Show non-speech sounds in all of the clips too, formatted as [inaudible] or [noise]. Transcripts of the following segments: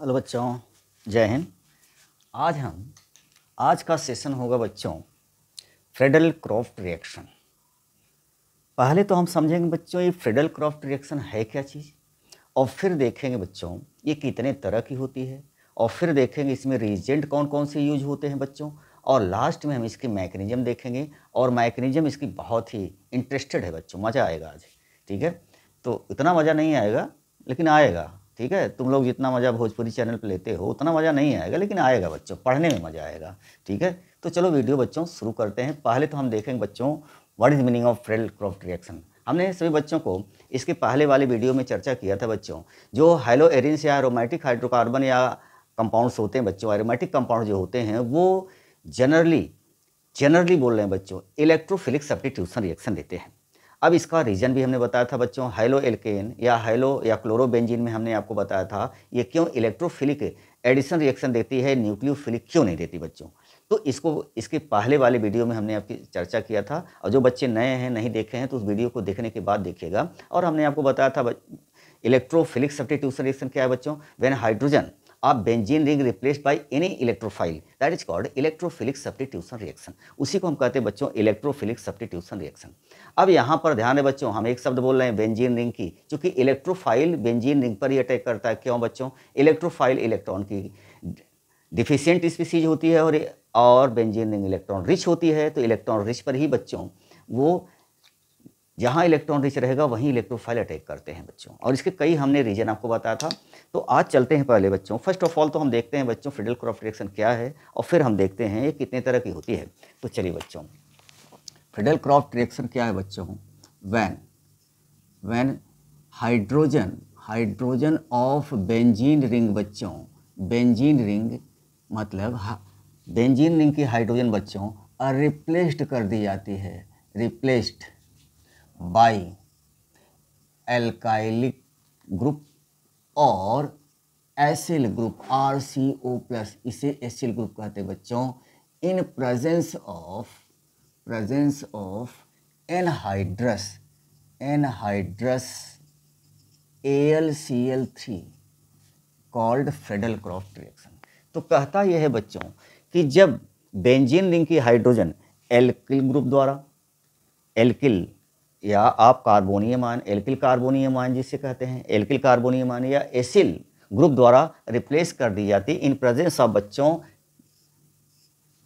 hello बच्चों जय हिंद आज हम आज का सेशन होगा बच्चों फ्रेडल क्रॉफ्ट रिएक्शन पहले तो हम समझेंगे बच्चों ये फ्रेडल क्रॉफ्ट रिएक्शन है क्या चीज़ और फिर देखेंगे बच्चों ये कितने तरह की होती है और फिर देखेंगे इसमें रिजेंट कौन कौन से यूज होते हैं बच्चों और लास्ट में हम इसके मैकेनिज्म देखेंगे और मैकेनिज्म इसकी बहुत ही इंटरेस्टेड है बच्चों मज़ा आएगा आज ठीक है तो इतना मज़ा नहीं आएगा लेकिन आएगा ठीक है तुम लोग जितना मज़ा भोजपुरी चैनल पर लेते हो उतना मज़ा नहीं आएगा लेकिन आएगा बच्चों पढ़ने में मज़ा आएगा ठीक है तो चलो वीडियो बच्चों शुरू करते हैं पहले तो हम देखेंगे बच्चों what is meaning of Friedel Crafts reaction हमने सभी बच्चों को इसके पहले वाले वीडियो में चर्चा किया था बच्चों जो हाइलो एरिन्स या रोमैटिक हाइड्रोकार्बन या कंपाउंड्स होते हैं बच्चों एरोमेटिक कंपाउंड जो होते हैं वो जनरली जनरली बोल रहे हैं बच्चों इलेक्ट्रोफिलिक सब्टीट्यूशन रिएक्शन देते हैं अब इसका रीज़न भी हमने बताया था बच्चों हाइलो एल्केन या हाइलो या क्लोरोबेंजीन में हमने आपको बताया था ये क्यों इलेक्ट्रोफिलिक एडिशन रिएक्शन देती है न्यूक्लियोफिलिक क्यों नहीं देती बच्चों तो इसको इसके पहले वाले वीडियो में हमने आपकी चर्चा किया था और जो बच्चे नए हैं नहीं देखे हैं तो उस वीडियो को देखने के बाद देखिएगा और हमने आपको बताया था इलेक्ट्रोफिलिक सब्टीट्यूशन रिएक्शन क्या है बच्चों when hydrogen of benzene ring replace by any electrophile that is called electrophilic substitution reaction उसी को हम कहते हैं बच्चों इलेक्ट्रोफिलिक सब्टीट्यूशन रिएक्शन अब यहाँ पर ध्यान है बच्चों हम एक शब्द बोल रहे हैं बेंजीन रिंग की चूंकि इलेक्ट्रोफाइल बेंजीन रिंग पर ही अटैक करता है क्यों बच्चों इलेक्ट्रोफाइल इलेक्ट्रॉन की डिफिशियंट स्पीसीज होती है और और बेंजीन रिंग इलेक्ट्रॉन रिच होती है तो इलेक्ट्रॉन रिच पर ही बच्चों वो जहाँ इलेक्ट्रॉन रिच रहेगा वहीं इलेक्ट्रोफाइल अटैक करते हैं बच्चों और इसके कई हमने रीजन आपको बताया था तो आज चलते हैं पहले बच्चों फर्स्ट ऑफ ऑल तो हम देखते हैं बच्चों फ्रिडल क्रॉफ रिएक्शन क्या है और फिर हम देखते हैं ये कितने तरह की होती है तो चलिए बच्चों फ्रिडल क्रॉफ्ट रिएक्शन क्या है बच्चों when when hydrogen hydrogen of benzene ring बच्चों बेंजीन रिंग मतलब बेंजीन रिंग की हाइड्रोजन बच्चों रिप्लेस्ड कर दी जाती है रिप्लेस्ड बाई एल्काइलिक ग्रुप और acyl group R C O plus इसे एसिल ग्रुप कहते हैं बच्चों in presence of presence of anhydrous anhydrous A L C L three called Friedel Crafts reaction तो कहता यह है बच्चों कि जब बेंजीन रिंग की हाइड्रोजन एल्किल ग्रुप द्वारा एल्किल या आप carbonium ion alkyl carbonium ion जिसे कहते हैं एल्किल कार्बोनियम आयन या एसिल ग्रुप द्वारा रिप्लेस कर दी जाती इन प्रेजेंस ऑफ बच्चों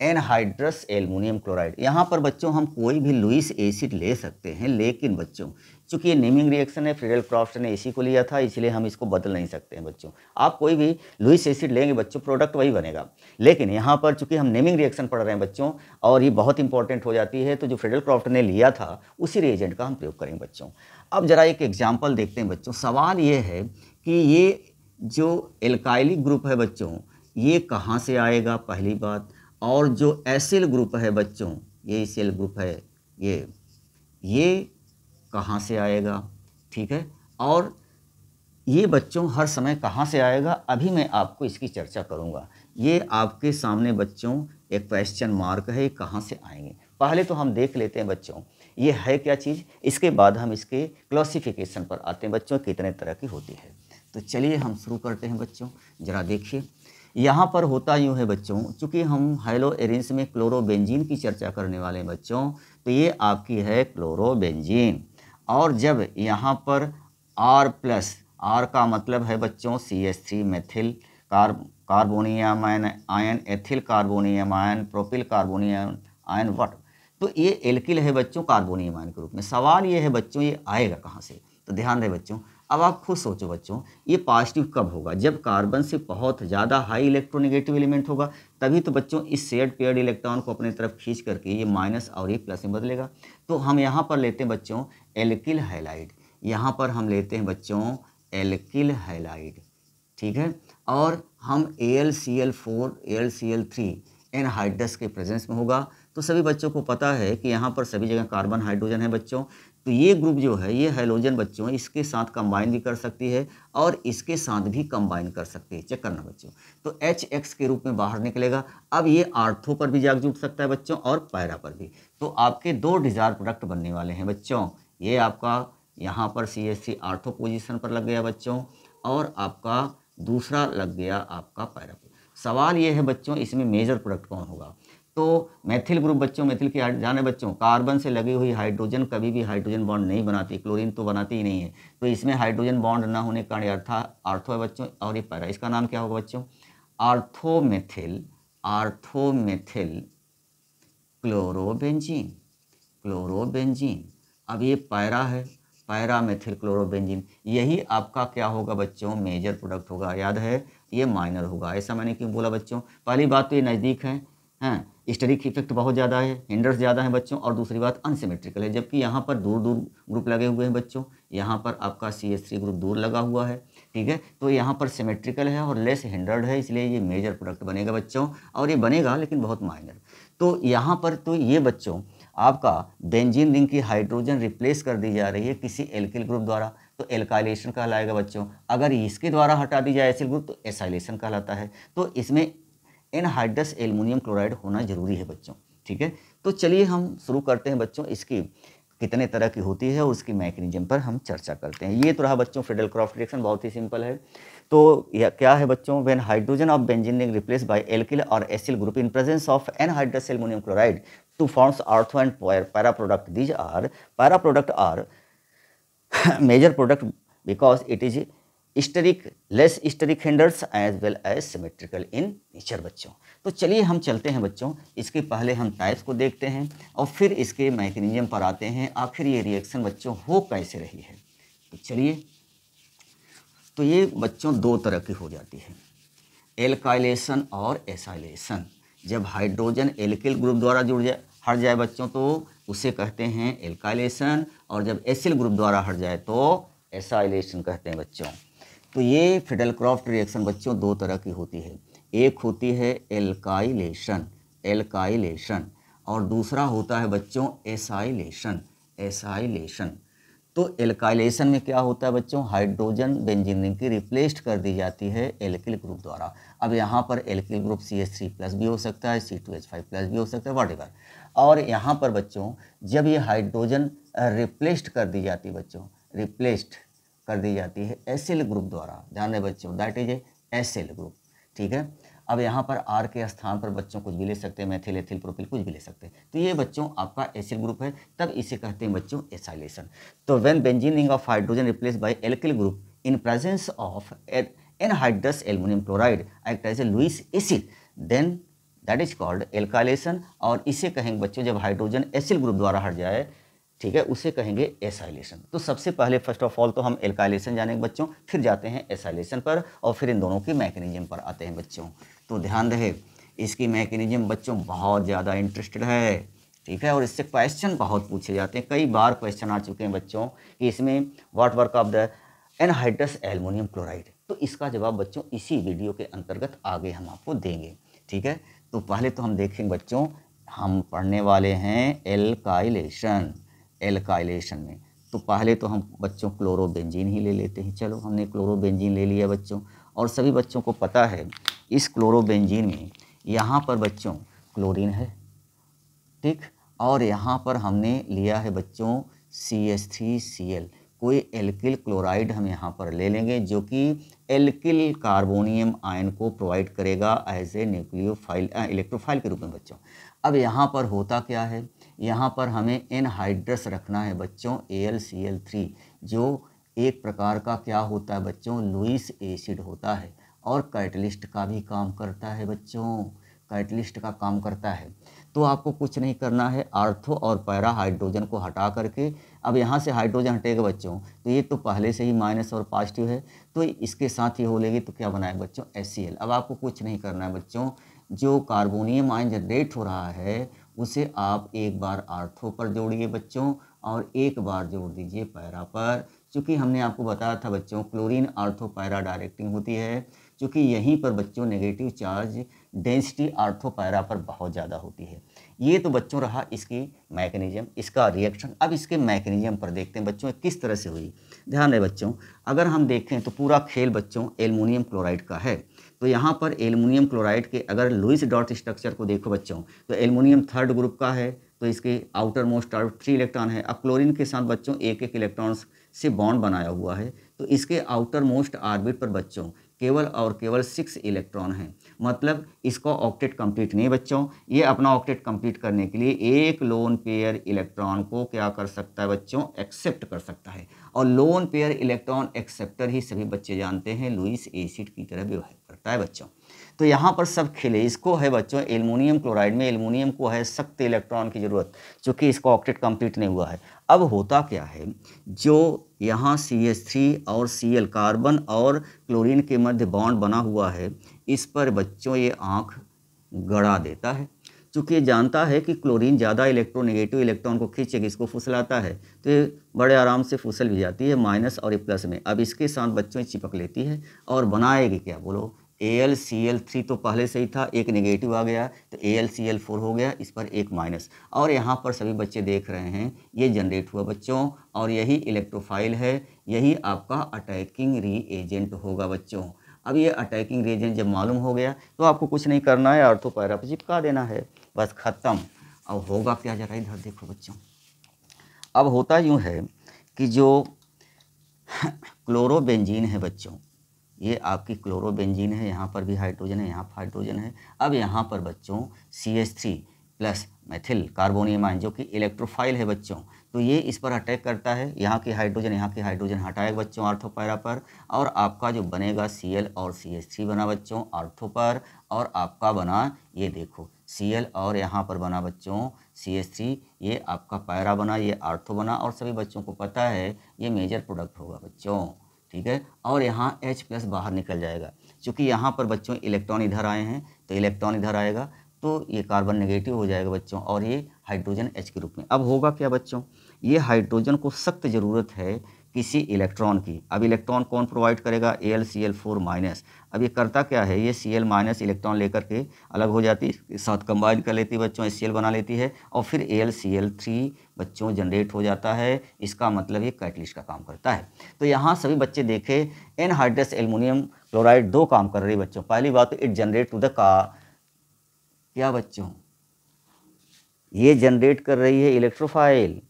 एनहाइड्रस एल्युमिनियम क्लोराइड यहाँ पर बच्चों हम कोई भी लुइस एसिड ले सकते हैं लेकिन बच्चों चूंकि ये नेमिंग रिएक्शन है फ्रेडल क्रॉफ्ट ने एसी को लिया था इसलिए हम इसको बदल नहीं सकते हैं बच्चों आप कोई भी लुइस एसिड लेंगे बच्चों प्रोडक्ट वही बनेगा लेकिन यहाँ पर चूंकि हम नेमिंग रिएक्शन पढ़ रहे हैं बच्चों और ये बहुत इंपॉर्टेंट हो जाती है तो जो फ्रेडल क्रॉफ्ट ने लिया था उसी रिएजेंट का हम प्रयोग करेंगे बच्चों अब जरा एक एग्जाम्पल देखते हैं बच्चों सवाल ये है कि ये जो एल्काइलिक ग्रुप है बच्चों ये कहाँ से आएगा पहली बात और जो एसिल ग्रुप है बच्चों ये सेल ग्रुप है ये ये कहाँ से आएगा ठीक है और ये बच्चों हर समय कहाँ से आएगा अभी मैं आपको इसकी चर्चा करूँगा ये आपके सामने बच्चों एक क्वेश्चन मार्क है ये कहाँ से आएंगे पहले तो हम देख लेते हैं बच्चों ये है क्या चीज़ इसके बाद हम इसके क्लासिफिकेशन पर आते हैं बच्चों कितने तरह की होती है तो चलिए हम शुरू करते हैं बच्चों ज़रा देखिए यहाँ पर होता यूँ है बच्चों चूँकि हम हाइलो एरेंस में क्लोरोबेंजीन की चर्चा करने वाले बच्चों तो ये आपकी है क्लोरोबेंजीन और जब यहाँ पर आर प्लस आर का मतलब है बच्चों C S three methyl car carbonium ion ion ethyl carbonium ion propyl carbonium ion what तो ये एल्किल है बच्चों कार्बोनियम आयन के रूप में सवाल ये है बच्चों ये आएगा कहाँ से तो ध्यान रहे बच्चों अब आप खुद सोचो बच्चों ये पॉजिटिव कब होगा जब कार्बन से बहुत ज़्यादा हाई इलेक्ट्रोनिगेटिव एलिमेंट होगा तभी तो बच्चों इस सेड पेयर इलेक्ट्रॉन को अपनी तरफ खींच करके ये माइनस और ये प्लस में बदलेगा तो हम यहाँ पर लेते हैं बच्चों एल्किल हैलाइड यहाँ पर हम लेते हैं बच्चों एल्किल हैलाइड ठीक है और हम A L C L four A L C L three anhydrous के प्रेजेंस में होगा तो सभी बच्चों को पता है कि यहाँ पर सभी जगह कार्बन हाइड्रोजन है बच्चों तो ये ग्रुप जो है ये हाइड्रोजन बच्चों इसके साथ कंबाइन भी कर सकती है और इसके साथ भी कंबाइन कर सकती है चेक करना बच्चों तो एच एक्स के रूप में बाहर निकलेगा अब ये आर्थो पर भी जाग जुट सकता है बच्चों और पैरा पर भी तो आपके दो डिजायर प्रोडक्ट बनने वाले हैं बच्चों ये आपका यहाँ पर C S C ortho position पर लग गया बच्चों और आपका दूसरा लग गया आपका पैरा सवाल ये है बच्चों इसमें मेजर प्रोडक्ट कौन होगा तो मैथिल ग्रुप बच्चों मैथिल की जाने बच्चों कार्बन से लगी हुई हाइड्रोजन कभी भी हाइड्रोजन बॉन्ड नहीं बनाती क्लोरीन तो बनाती ही नहीं है तो इसमें हाइड्रोजन बॉन्ड ना होने के कारण अर्था आर्थो है बच्चों और ये पैरा इसका नाम क्या होगा बच्चों आर्थोमेथिल आर्थोमेथिल क्लोरोबेंजीन क्लोरोबेंजीन अब ये पैरा है मेथिल क्लोरोबेंजीन यही आपका क्या होगा बच्चों मेजर प्रोडक्ट होगा याद है ये माइनर होगा ऐसा मैंने क्यों बोला बच्चों पहली बात तो ये नज़दीक है हैं स्टरिक इफेक्ट बहुत ज़्यादा है हिंडर्स ज़्यादा है बच्चों और दूसरी बात अनसिमेट्रिकल है जबकि यहाँ पर दूर दूर ग्रुप लगे हुए हैं बच्चों यहाँ पर आपका सी एस थ्री ग्रुप दूर लगा हुआ है ठीक है तो यहाँ पर सिमेट्रिकल है और लेस हिंडर्ड है इसलिए ये मेजर प्रोडक्ट बनेगा बच्चों और ये बनेगा लेकिन बहुत माइनर तो यहाँ पर तो ये बच्चों आपका बेंजीन रिंग की हाइड्रोजन रिप्लेस कर दी जा रही है किसी एल्किल ग्रुप द्वारा तो एल्काइलेशन कहलाएगा बच्चों अगर इसके द्वारा हटा दी जाए एसिल ग्रुप तो एसाइलेशन कहलाता है तो इसमें एनहाइड्रस एल्यूमिनियम क्लोराइड होना ज़रूरी है बच्चों ठीक है तो चलिए हम शुरू करते हैं बच्चों इसकी कितने तरह की होती है और उसकी मैकेनिज्म पर हम चर्चा करते हैं ये तो रहा बच्चों फेडल क्रॉफ्ट रिएक्शन बहुत ही सिंपल है तो यह क्या है बच्चों when hydrogen of benzene replace by alkyl और acyl group in presence of anhydrous aluminium chloride to forms ortho and para product these are para product are major product because it is steric less steric handles as well as symmetrical in nature बच्चों तो चलिए हम चलते हैं बच्चों इसके पहले हम टाइप्स को देखते हैं और फिर इसके मैकेनिज्म पर आते हैं आखिर ये रिएक्शन बच्चों हो कैसे रही है तो चलिए तो ये बच्चों दो तरह की हो जाती है एल्काइलेशन और एसाइलेशन जब हाइड्रोजन एल्किल ग्रुप द्वारा जुड़ जाए हट जाए बच्चों तो उसे कहते हैं एल्काइलेशन और जब एसिल ग्रुप द्वारा हट जाए तो एसाइलेशन कहते हैं बच्चों तो ये फिडल क्रॉफ्ट रिएक्शन बच्चों दो तरह की होती है एक होती है एल्काइलेशन एल्काइलेशन और दूसरा होता है बच्चों एसाइलेशन एसाइलेशन तो एल्काइलेशन में क्या होता है बच्चों हाइड्रोजन बेंजीन रिंग की रिप्लेस्ड कर दी जाती है एल्किल ग्रुप द्वारा अब यहाँ पर alkyl group C H three plus भी हो सकता है C two H five plus भी हो सकता है एवर और यहाँ पर बच्चों जब ये हाइड्रोजन रिप्लेस्ड कर दी जाती है बच्चों रिप्लेस्ड कर दी जाती है एसिल ग्रुप द्वारा ध्यान दें बच्चों that is a acyl group ठीक है अब यहाँ पर आर के स्थान पर बच्चों कुछ भी ले सकते हैं मैथिल एथिल प्रोपिल कुछ भी ले सकते हैं तो ये बच्चों आपका एसिल ग्रुप है तब इसे कहते हैं बच्चों एसाइलेशन तो when benzene ring of hydrogen replace by alkyl group in presence of anhydrous aluminium chloride act as a Lewis acid then that is called alkylation और इसे कहेंगे बच्चों जब हाइड्रोजन एसिल ग्रुप द्वारा हट जाए ठीक है उसे कहेंगे एसाइलेशन तो सबसे पहले फर्स्ट ऑफ ऑल तो हम एल्काइलेशन जानेंगे बच्चों फिर जाते हैं एसाइलेशन पर और फिर इन दोनों के मैकेनिज्म पर आते हैं बच्चों तो ध्यान रहे इसकी मैकेनिज्म बच्चों बहुत ज़्यादा इंटरेस्टेड है ठीक है और इससे क्वेश्चन बहुत पूछे जाते हैं कई बार क्वेश्चन आ चुके हैं बच्चों कि इसमें what work of the anhydrous aluminium chloride तो इसका जवाब बच्चों इसी वीडियो के अंतर्गत आगे हम आपको देंगे ठीक है तो पहले तो हम देखेंगे बच्चों हम पढ़ने वाले हैं एल्काइलेशन एल्काइलेशन में तो पहले तो हम बच्चों क्लोरोबेंजीन ही ले लेते हैं चलो हमने क्लोरोबेंजीन ले लिया बच्चों और सभी बच्चों को पता है इस क्लोरोबेंजीन में यहाँ पर बच्चों क्लोरीन है ठीक और यहाँ पर हमने लिया है बच्चों C S three C L कोई एल्किल क्लोराइड हम यहाँ पर ले लेंगे जो कि एल्किल कार्बोनियम आयन को प्रोवाइड करेगा एज ए न्यूक्लियोफाइल इलेक्ट्रोफाइल के रूप में बच्चों अब यहाँ पर होता क्या है यहाँ पर हमें एनहाइड्रस रखना है बच्चों ए एल जो एक प्रकार का क्या होता है बच्चों लुइस एसिड होता है और कैटलिस्ट का भी काम करता है बच्चों कैटलिस्ट का काम करता है तो आपको कुछ नहीं करना है आर्थो और पैरा हाइड्रोजन को हटा करके अब यहाँ से हाइड्रोजन हटेगा बच्चों तो ये तो पहले से ही माइनस और पॉजिटिव है तो इसके साथ ही हो लेगी तो क्या बनाए बच्चों एस अब आपको कुछ नहीं करना है बच्चों जो कार्बोनियम आयन जनरेट हो रहा है उसे आप एक बार आर्थो पर जोड़िए बच्चों और एक बार जोड़ दीजिए पैरा पर चूँकि हमने आपको बताया था बच्चों क्लोरीन आर्थो पैरा डायरेक्टिंग होती है चूँकि यहीं पर बच्चों negative charge density ortho para पर बहुत ज़्यादा होती है ये तो बच्चों रहा इसकी मैकेनिज्म इसका रिएक्शन अब इसके मैकेनिज्म पर देखते हैं बच्चों किस तरह से हुई ध्यान रहे बच्चों अगर हम देखें तो पूरा खेल बच्चों एलमोनियम क्लोराइड का है तो यहाँ पर एलमिनियम क्लोराइड के अगर लुइस डॉट स्ट्रक्चर को देखो बच्चों तो एलमिनियम थर्ड ग्रुप का है तो इसके outer most out three electron है अब क्लोरीन के साथ बच्चों एक एक इलेक्ट्रॉन्स से बॉन्ड बनाया हुआ है तो इसके आउटर मोस्ट आर्बिट पर बच्चों केवल और केवल सिक्स इलेक्ट्रॉन हैं मतलब इसका ऑक्टेट कंप्लीट नहीं बच्चों ये अपना ऑक्टेट कंप्लीट करने के लिए एक लोन पेयर इलेक्ट्रॉन को क्या कर सकता है बच्चों एक्सेप्ट कर सकता है और लोन पेयर इलेक्ट्रॉन एक्सेप्टर ही सभी बच्चे जानते हैं लुइस एसिड की तरह व्यवहार सकता है बच्चों तो यहाँ पर सब खेले इसको है बच्चों एलमिनियम क्लोराइड में एलमिनियम को है सख्त इलेक्ट्रॉन की ज़रूरत चूँकि इसका ऑक्टेट कंप्लीट नहीं हुआ है अब होता क्या है जो यहाँ सी एच थ्री और सी एल कार्बन और क्लोरीन के मध्य बॉन्ड बना हुआ है इस पर बच्चों ये आँख गड़ा देता है चूँकि ये जानता है कि क्लोरीन ज़्यादा इलेक्ट्रोनेगेटिव इलेक्ट्रॉन को खींचेगी इसको फुसलाता है तो ये बड़े आराम से फुसल भी जाती है माइनस और ये प्लस में अब इसके साथ बच्चों चिपक लेती है और बनाएगी क्या बोलो A L C L three तो पहले से ही था एक नेगेटिव आ गया तो A L C L four हो गया इस पर एक माइनस और यहाँ पर सभी बच्चे देख रहे हैं ये जनरेट हुआ बच्चों और यही इलेक्ट्रोफाइल है यही आपका अटैकिंग रीएजेंट होगा बच्चों अब ये अटैकिंग रीएजेंट जब मालूम हो गया तो आपको कुछ नहीं करना है और तो पैरा चिपका देना है बस ख़त्म अब होगा क्या जरा इधर देखो बच्चों अब होता यूँ है कि जो क्लोरोबेंजीन [clears throat] है बच्चों ये आपकी क्लोरोबेंजीन है यहाँ पर भी हाइड्रोजन है यहाँ हाइड्रोजन है अब यहाँ पर बच्चों C S three plus methyl carbonium ion जो कि इलेक्ट्रोफाइल है बच्चों तो ये इस पर अटैक करता है यहाँ की हाइड्रोजन यहाँ की हाइड्रोजन हटाएगा बच्चों आर्थोपैरा पर और आपका जो बनेगा सी एल और सी एस थ्री बना बच्चों आर्थो पर और आपका बना ये देखो सी एल और यहाँ पर बना बच्चों सी एस थ्री ये आपका पैरा बना ये आर्थो बना और सभी बच्चों को पता है ये मेजर प्रोडक्ट होगा बच्चों ठीक है और यहाँ H प्लस बाहर निकल जाएगा चूँकि यहाँ पर बच्चों इलेक्ट्रॉन इधर आए हैं तो इलेक्ट्रॉन इधर आएगा तो ये कार्बन नेगेटिव हो जाएगा बच्चों और ये हाइड्रोजन एच के रूप में अब होगा क्या बच्चों ये हाइड्रोजन को सख्त ज़रूरत है किसी इलेक्ट्रॉन की अब इलेक्ट्रॉन कौन प्रोवाइड करेगा A L C L four minus अब ये करता क्या है ये सी एल माइनस इलेक्ट्रॉन लेकर के अलग हो जाती साथ कंबाइन कर लेती बच्चों एस सी एल बना लेती है और फिर A L C L three बच्चों जनरेट हो जाता है इसका मतलब ये कैटलिस्ट का काम करता है तो यहाँ सभी बच्चे देखे हाइड्रस एलमोनियम क्लोराइड दो काम कर रही बच्चों पहली बात तो इट जनरेट टू द का क्या बच्चों ये जनरेट कर रही है इलेक्ट्रोफाइल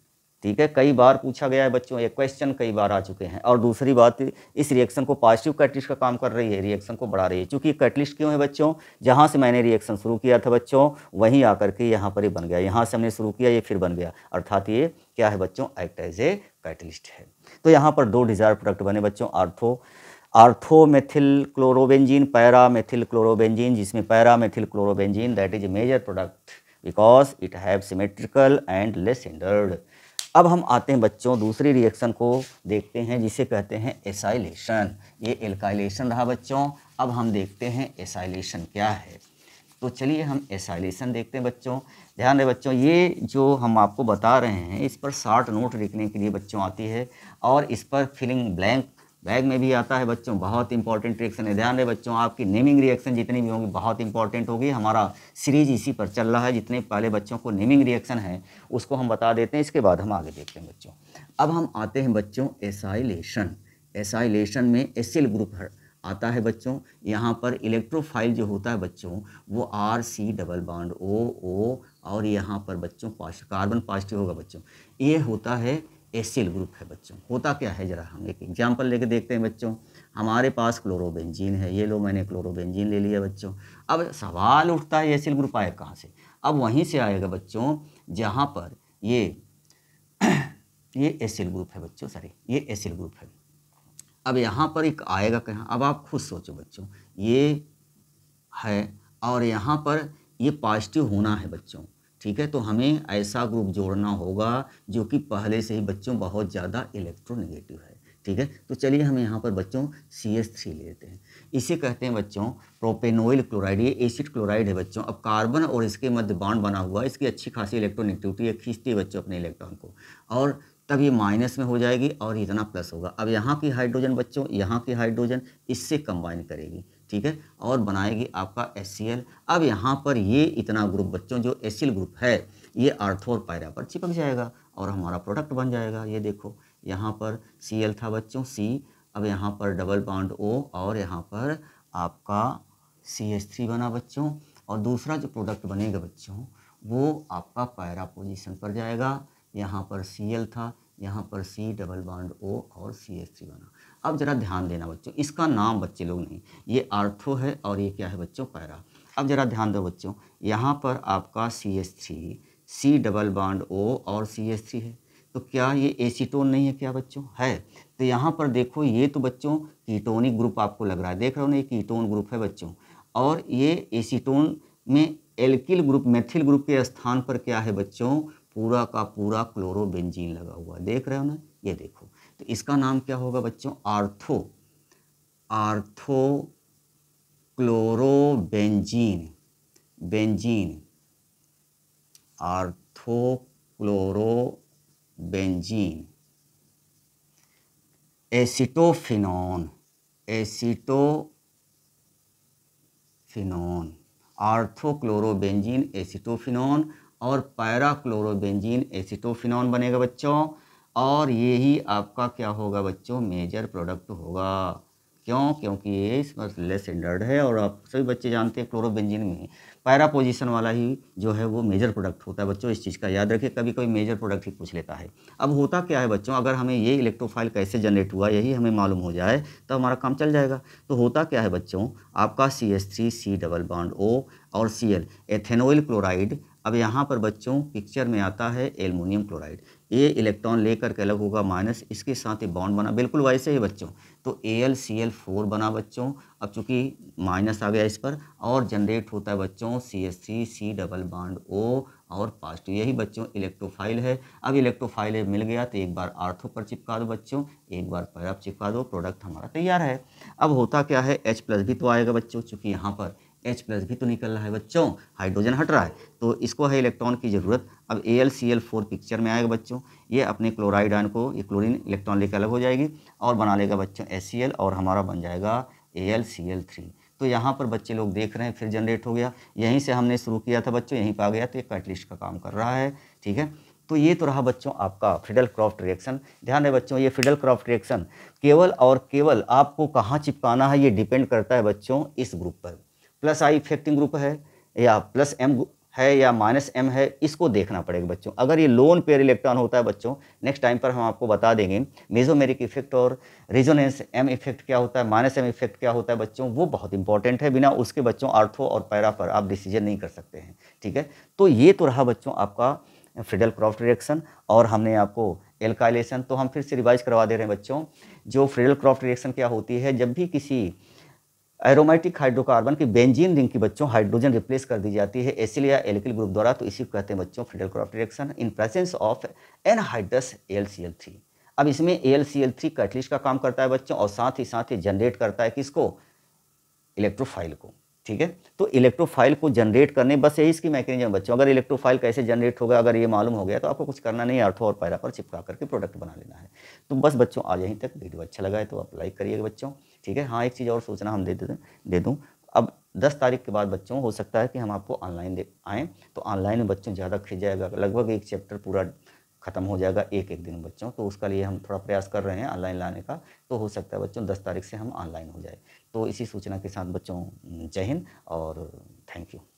ठीक है कई बार पूछा गया है बच्चों ये क्वेश्चन कई बार आ चुके हैं और दूसरी बात इस रिएक्शन को पॉजिटिव कैटलिस्ट का काम कर रही है रिएक्शन को बढ़ा रही है क्योंकि कैटलिस्ट क्यों है बच्चों जहाँ से मैंने रिएक्शन शुरू किया था बच्चों वहीं आकर के यहाँ पर ही बन गया यहाँ से हमने शुरू किया ये फिर बन गया अर्थात ये क्या है बच्चों एक्ट एज ए कैटलिस्ट है तो यहाँ पर दो डिजायर प्रोडक्ट बने बच्चों ortho ortho methyl chlorobenzene para methyl chlorobenzene जिसमें para methyl chlorobenzene that is a major product because it have symmetrical and less hindered अब हम आते हैं बच्चों दूसरी रिएक्शन को देखते हैं जिसे कहते हैं एसाइलेशन ये एल्काइलेशन रहा बच्चों अब हम देखते हैं एसाइलेशन क्या है तो चलिए हम एसाइलेशन देखते हैं बच्चों ध्यान रहे बच्चों ये जो हम आपको बता रहे हैं इस पर शार्ट नोट लिखने के लिए बच्चों आती है और इस पर फिलिंग ब्लैंक बैग में भी आता है बच्चों बहुत इंपॉर्टेंट रिएक्शन है ध्यान रहे बच्चों आपकी नेमिंग रिएक्शन जितनी भी होंगी बहुत इंपॉर्टेंट होगी हमारा सीरीज इसी पर चल रहा है जितने पहले बच्चों को नेमिंग रिएक्शन है उसको हम बता देते हैं इसके बाद हम आगे देखते हैं बच्चों अब हम आते हैं बच्चों एसाइलेशन एसाइलेशन में एसिल ग्रुप है आता है बच्चों यहाँ पर इलेक्ट्रोफाइल जो होता है बच्चों वो R C double bond O O और यहाँ पर बच्चों कार्बन पॉजिटिव होगा बच्चों ये होता है एसिल ग्रुप है बच्चों होता क्या है ज़रा हम एक एग्जाम्पल लेके देखते हैं बच्चों हमारे पास क्लोरोबेंजीन है ये लो मैंने क्लोरोबेंजीन ले लिया बच्चों अब सवाल उठता है एसिल ग्रुप आए कहाँ से अब वहीं से आएगा बच्चों जहाँ पर ये [clears throat] ये एसिल ग्रुप है बच्चों सॉरी ये एसिल ग्रुप है अब यहाँ पर एक आएगा कहाँ अब आप खुद सोचो बच्चों ये है और यहाँ पर ये पॉजिटिव होना है बच्चों ठीक है तो हमें ऐसा ग्रुप जोड़ना होगा जो कि पहले से ही बच्चों बहुत ज़्यादा इलेक्ट्रोनेगेटिव है ठीक है तो चलिए हम यहाँ पर बच्चों सी एस थ्री लेते हैं इसे कहते हैं बच्चों प्रोपेनोइल क्लोराइड ये एसिड क्लोराइड है बच्चों अब कार्बन और इसके मध्य बाड बना हुआ है इसकी अच्छी खासी इलेक्ट्रोनेगेटिविटी है खींचती है बच्चों अपने इलेक्ट्रॉन को और तब ये माइनस में हो जाएगी और इतना प्लस होगा अब यहाँ की हाइड्रोजन बच्चों यहाँ की हाइड्रोजन इससे कंबाइन करेगी ठीक है और बनाएगी आपका एस अब यहाँ पर ये इतना ग्रुप बच्चों जो एस ग्रुप है ये आर्थो और पायरा पर चिपक जाएगा और हमारा प्रोडक्ट बन जाएगा ये देखो यहाँ पर सी एल था बच्चों सी अब यहाँ पर डबल बाउंड ओ और यहाँ पर आपका सी एस थ्री बना बच्चों और दूसरा जो प्रोडक्ट बनेगा बच्चों वो आपका पायरा पोजीशन पर जाएगा यहाँ पर सी एल था यहाँ पर सी डबल बाउंड ओ और सी एस थ्री बना अब ज़रा ध्यान देना बच्चों इसका नाम बच्चे लोग नहीं ये आर्थो है और ये क्या है बच्चों पैरा अब ज़रा ध्यान दो बच्चों यहाँ पर आपका C S three C double bond O और सी एस थ्री है तो क्या ये एसीटोन नहीं है क्या बच्चों है तो यहाँ पर देखो ये तो बच्चों कीटोनिक ग्रुप आपको लग रहा है देख रहे हो ना ये कीटोन ग्रुप है बच्चों और ये एसीटोन में एल्किल ग्रुप मेथिल ग्रुप के स्थान पर क्या है बच्चों पूरा का पूरा क्लोरोबेंजीन लगा हुआ देख रहे हो ना ये देखो तो इसका नाम क्या होगा बच्चों ortho ortho chlorobenzene benzene ortho chlorobenzene acetophenone ortho ortho chlorobenzene acetophenone और पैरा क्लोरोबेंजीन एसिटोफिनोन बनेगा बच्चों और ही आपका क्या होगा बच्चों मेजर प्रोडक्ट होगा क्यों क्योंकि ये इसमें लेस स्टैंडर्ड है और आप सभी बच्चे जानते हैं क्लोरोबेंजिन में पैरा पोजिशन वाला ही जो है वो मेजर प्रोडक्ट होता है बच्चों इस चीज़ का याद रखिए कभी कभी मेजर प्रोडक्ट ही पूछ लेता है अब होता क्या है बच्चों अगर हमें ये इलेक्ट्रोफाइल कैसे जनरेट हुआ यही हमें मालूम हो जाए तो हमारा काम चल जाएगा तो होता क्या है बच्चों आपका C S three C double bond O और सी एल एथेनोइल क्लोराइड अब यहाँ पर बच्चों पिक्चर में आता है एलमोनियम क्लोराइड ये इलेक्ट्रॉन लेकर के अलग होगा माइनस इसके साथ ही बॉन्ड बना बिल्कुल वैसे ही बच्चों तो A L C L four बना बच्चों अब चूंकि माइनस आ गया इस पर और जनरेट होता है बच्चों C S C C double bond O और पॉजिटिव तो यही बच्चों इलेक्ट्रोफाइल है अब इलेक्ट्रोफाइल मिल गया तो एक बार आर्थो पर चिपका दो बच्चों एक बार पैराप चिपका दो प्रोडक्ट हमारा तैयार है अब होता क्या है एच प्लस भी तो आएगा बच्चों चूँकि यहाँ पर एच प्लस भी तो निकल रहा है बच्चों हाइड्रोजन हट रहा है तो इसको है इलेक्ट्रॉन की ज़रूरत अब A L C L four picture में आएगा बच्चों ये अपने क्लोराइड आयन को ये क्लोरीन इलेक्ट्रॉन लेकर अलग हो जाएगी और बना लेगा बच्चों एस सी एल और हमारा बन जाएगा A L C L three तो यहाँ पर बच्चे लोग देख रहे हैं फिर जनरेट हो गया यहीं से हमने शुरू किया था बच्चों यहीं पर आ गया तो ये कैटलिस्ट का काम कर रहा है ठीक है तो ये तो रहा बच्चों आपका फिडल क्रॉफ्ट रिएक्शन ध्यान रहे बच्चों ये फिडल क्रॉफ्ट रिएक्शन केवल और केवल आपको कहाँ चिपकाना है ये डिपेंड करता है बच्चों इस ग्रुप पर प्लस आई इफेक्टिंग ग्रुप है या प्लस एम है या माइनस एम है इसको देखना पड़ेगा बच्चों अगर ये लोन पेयर इलेक्ट्रॉन होता है बच्चों नेक्स्ट टाइम पर हम आपको बता देंगे मेजोमेरिक इफेक्ट और रिजोनेंस एम इफेक्ट क्या होता है माइनस एम इफेक्ट क्या होता है बच्चों वो बहुत इंपॉर्टेंट है बिना उसके बच्चों आर्थो और पैरा पर आप डिसीजन नहीं कर सकते हैं ठीक है तो ये तो रहा बच्चों आपका फ्रिडल क्रॉफ्ट रिएक्शन और हमने आपको एल्काइलेशन तो हम फिर से रिवाइज करवा दे रहे हैं बच्चों जो फ्रिडल क्रॉफ्ट रिएक्शन क्या होती है जब भी किसी एरोमेटिक हाइड्रोकार्बन की बेंजीन रिंग की बच्चों हाइड्रोजन रिप्लेस कर दी जाती है एसिल या एलिकल ग्रुप द्वारा तो इसी को कहते हैं बच्चों Friedel crafts reaction in presence of anhydrous L C L three अब इसमें L C L three catalyst का काम करता है बच्चों और साथ ही साथ ही जनरेट करता है किसको इलेक्ट्रोफाइल को ठीक है तो इलेक्ट्रोफाइल को जनरेट करने बस यही इसकी मैकेनिज्म बच्चों अगर इलेक्ट्रोफाइल कैसे जनरेट होगा अगर ये मालूम हो गया तो आपको कुछ करना नहीं अर्थो और पैरा पर चिपका करके प्रोडक्ट बना लेना है तो बस बच्चों आज यहीं तक वीडियो अच्छा लगा है तो आप लाइक करिएगा बच्चों ठीक है हाँ एक चीज़ और सूचना हम दे दे दे दूँ अब दस तारीख के बाद बच्चों हो सकता है कि हम आपको ऑनलाइन दे आएँ तो ऑनलाइन में बच्चों ज़्यादा खिंच जाएगा लगभग एक चैप्टर पूरा ख़त्म हो जाएगा एक एक दिन बच्चों तो उसका लिए हम थोड़ा प्रयास कर रहे हैं ऑनलाइन लाने का तो हो सकता है बच्चों दस तारीख से हम ऑनलाइन हो जाए तो इसी सूचना के साथ बच्चों जय हिंद और थैंक यू